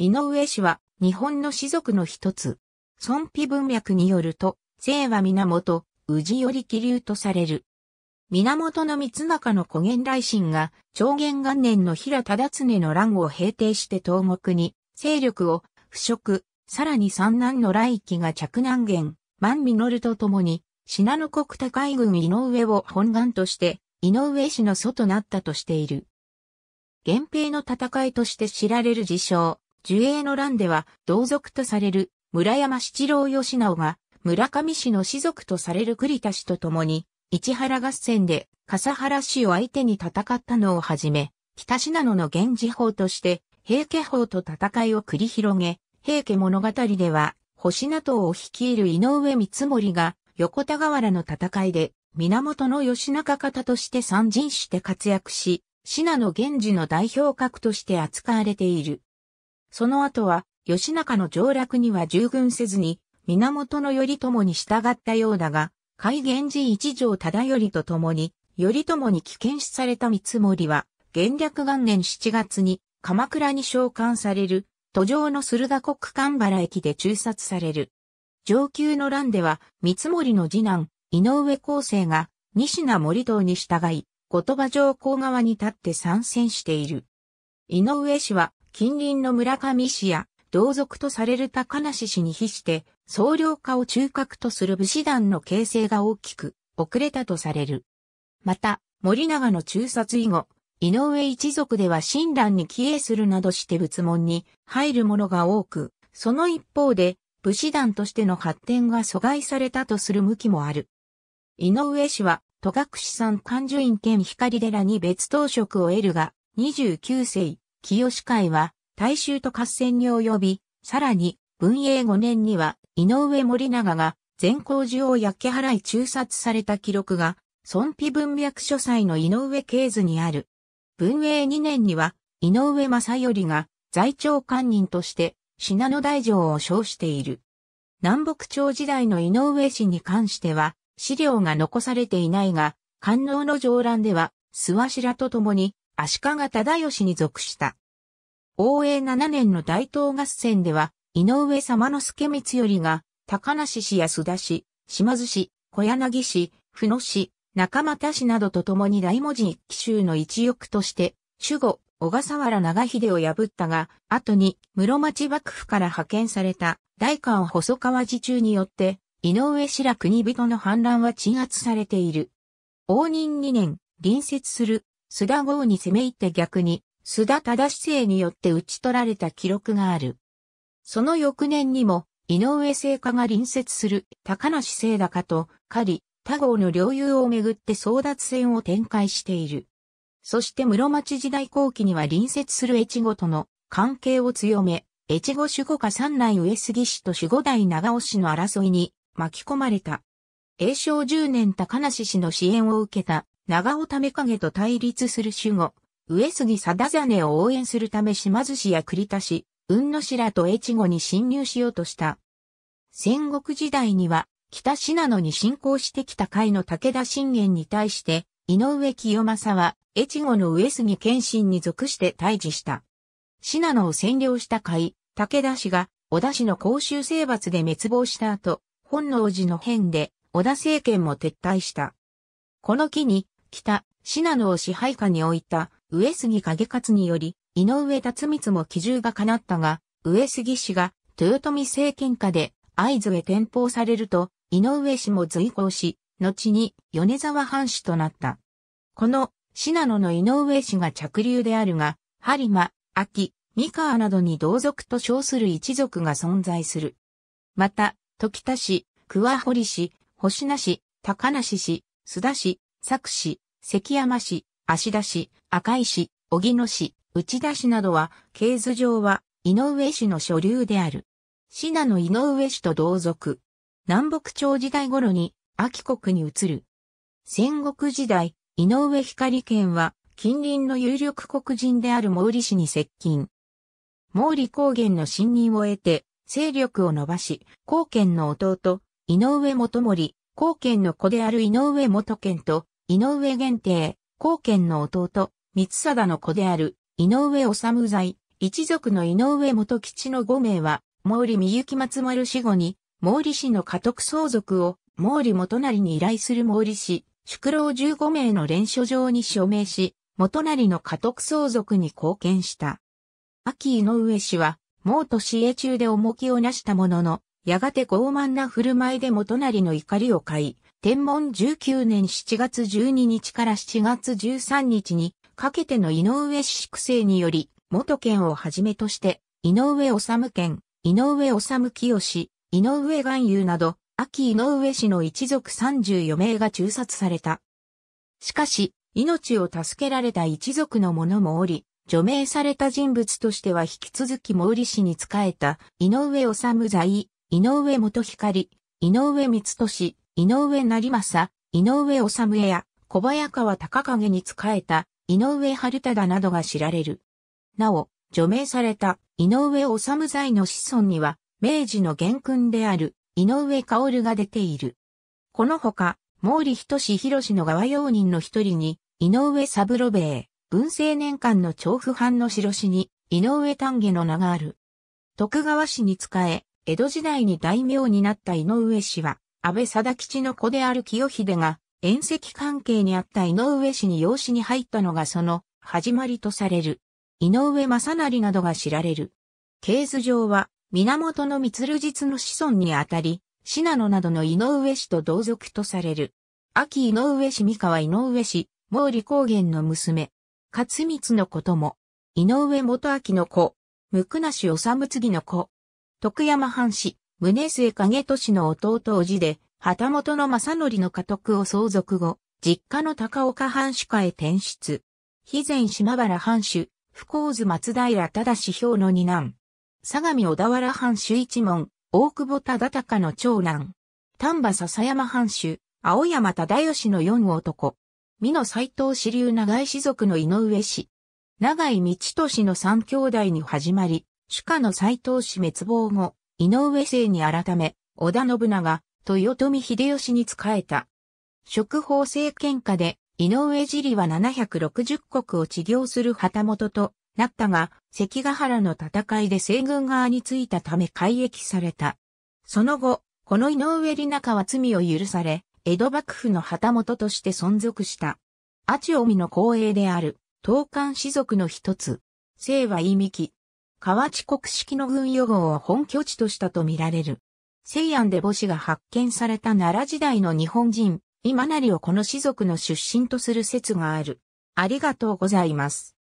井上氏は日本の士族の一つ。孫皮文脈によると、姓は源、宇治より気流とされる。源の三中の古元来神が、長元元年の平忠常の乱を平定して東国に、勢力を、腐食、さらに三男の来期が着南元、万実と共に、信濃国高い軍井上を本願として、井上氏の祖となったとしている。源平の戦いとして知られる事象、樹影の乱では同族とされる村山七郎義直が村上氏の士族とされる栗田氏と共に市原合戦で笠原氏を相手に戦ったのをはじめ、北信濃の源氏法として平家法と戦いを繰り広げ、平家物語では星名党を率いる井上三森が横田河原の戦いで源義仲方として参陣して活躍し、信濃源氏の代表格として扱われている。その後は、吉中の上落には従軍せずに、源頼朝に従ったようだが、海源寺一条忠頼と共に、頼朝に危険視された三森は、元略元年7月に、鎌倉に召喚される、途上の駿河国神原駅で中殺される。上級の乱では、三森の次男、井上康生が、西名森堂に従い、後鳥羽上皇側に立って参戦している。井上氏は、近隣の村上市や同族とされる高梨氏に比して、総領化を中核とする武士団の形成が大きく遅れたとされる。また、森長の中殺以後、井上一族では親鸞に帰依するなどして仏門に入る者が多く、その一方で、武士団としての発展が阻害されたとする向きもある。井上氏は、戸隠山勘寿院兼光寺に別当職を得るが、29世、清会は大衆と合戦に及び、さらに文永5年には井上森長が善光寺を焼き払い中殺された記録が、孫碑文脈書斎の井上慶図にある。文永2年には井上正頼が在庁官人として信濃大城を称している。南北朝時代の井上氏に関しては資料が残されていないが、官能の上覧では、諏訪白と共に足利忠義に属した。応永7年の大東合戦では、井上様之助光頼が、高梨氏や田氏、島津氏、小柳氏、布野氏、中又氏などと共に大文字一騎衆の一翼として、守護、小笠原長秀を破ったが、後に室町幕府から派遣された大官細川寺中によって、井上白国人の反乱は鎮圧されている。応仁2年、隣接する須田郷に攻め入って逆に、須田忠政によって打ち取られた記録がある。その翌年にも、井上聖火が隣接する高梨聖高と狩り、他郷の領有をめぐって争奪戦を展開している。そして室町時代後期には隣接する越後との関係を強め、越後守護家三内上杉氏と守護代長尾氏の争いに巻き込まれた。永正十年高梨氏の支援を受けた長尾為影と対立する守護上杉貞真を応援するため島津氏や栗田氏、雲野白らと越後に侵入しようとした。戦国時代には、北信濃に侵攻してきた海の武田信玄に対して、井上清正は、越後の上杉謙信に属して退治した。信濃を占領した海、武田氏が、織田氏の公衆征伐で滅亡した後、本能寺の変で、織田政権も撤退した。この機に、北、信濃を支配下に置いた、上杉景勝により、井上達光も基準が叶ったが、上杉氏が豊臣政権下で合図へ転封されると、井上氏も随行し、後に米沢藩主となった。この、信濃の井上氏が着流であるが、播磨、秋、三河などに同族と称する一族が存在する。また、時田氏、桑堀氏、星名氏、高梨氏、須田氏、久氏、関山氏、芦田市、赤井市、荻野市、内田市などは、ー図上は、井上市の所流である。信濃の井上市と同族。南北朝時代頃に、秋国に移る。戦国時代、井上光県は、近隣の有力黒人である毛利氏に接近。毛利高原の信任を得て、勢力を伸ばし、高県の弟、井上元森、高県の子である井上元県と、井上限定、後見の弟、三貞の子である、井上治在、一族の井上元吉の5名は、毛利三幸松丸死後に、毛利氏の家督相続を、毛利元成に依頼する毛利氏、宿老15名の連署状に署名し、元成の家督相続に貢献した。秋井上氏は、毛と市営中で重きをなしたものの、やがて傲慢な振る舞いで元成の怒りを買い、天文19年7月12日から7月13日にかけての井上氏粛清により、元県をはじめとして、井上治県、井上治清、井上元友など、秋井上氏の一族34名が中殺された。しかし、命を助けられた一族の者もおり、除名された人物としては引き続き毛利氏に仕えた、井上治在、井上元光、井上光俊、井上成政、井上治江や小早川隆景に仕えた井上春忠などが知られる。なお、除名された井上治罪の子孫には、明治の元君である井上薫が出ている。このほか、毛利仁博の側用人の一人に、井上三郎兵衛、文政年間の調布藩の白紙に、井上丹下の名がある。徳川氏に仕え、江戸時代に大名になった井上氏は、安倍貞吉の子である清秀が、遠戚関係にあった井上氏に養子に入ったのがその始まりとされる。井上正成などが知られる。ー図上は、源の光実の子孫にあたり、信濃などの井上氏と同族とされる。秋井上氏三河井上氏、毛利高原の娘。勝光のことも、井上元明の子、無垢なし治次の子。徳山藩士、宗末景俊の弟叔父で、旗本の正則の家督を相続後、実家の高岡藩主家へ転出。肥前島原藩主、福津松平忠表の二男。相模小田原藩主一門、大久保忠隆の長男。丹波笹山藩主、青山忠義の四男。美濃斎藤支流長井氏族の井上氏。長井道俊の三兄弟に始まり、主家の斎藤氏滅亡後、井上姓に改め、織田信長、豊臣秀吉に仕えた。職法政権下で、井上尻は760国を治療する旗本となったが、関ヶ原の戦いで西軍側についたため改役された。その後、この井上里中は罪を許され、江戸幕府の旗本として存続した。阿智臣の光栄である、東漢士族の一つ。姓は意味き、河内国式の軍予防を本拠地としたとみられる。西安で母子が発見された奈良時代の日本人、今なりをこの氏族の出身とする説がある。ありがとうございます。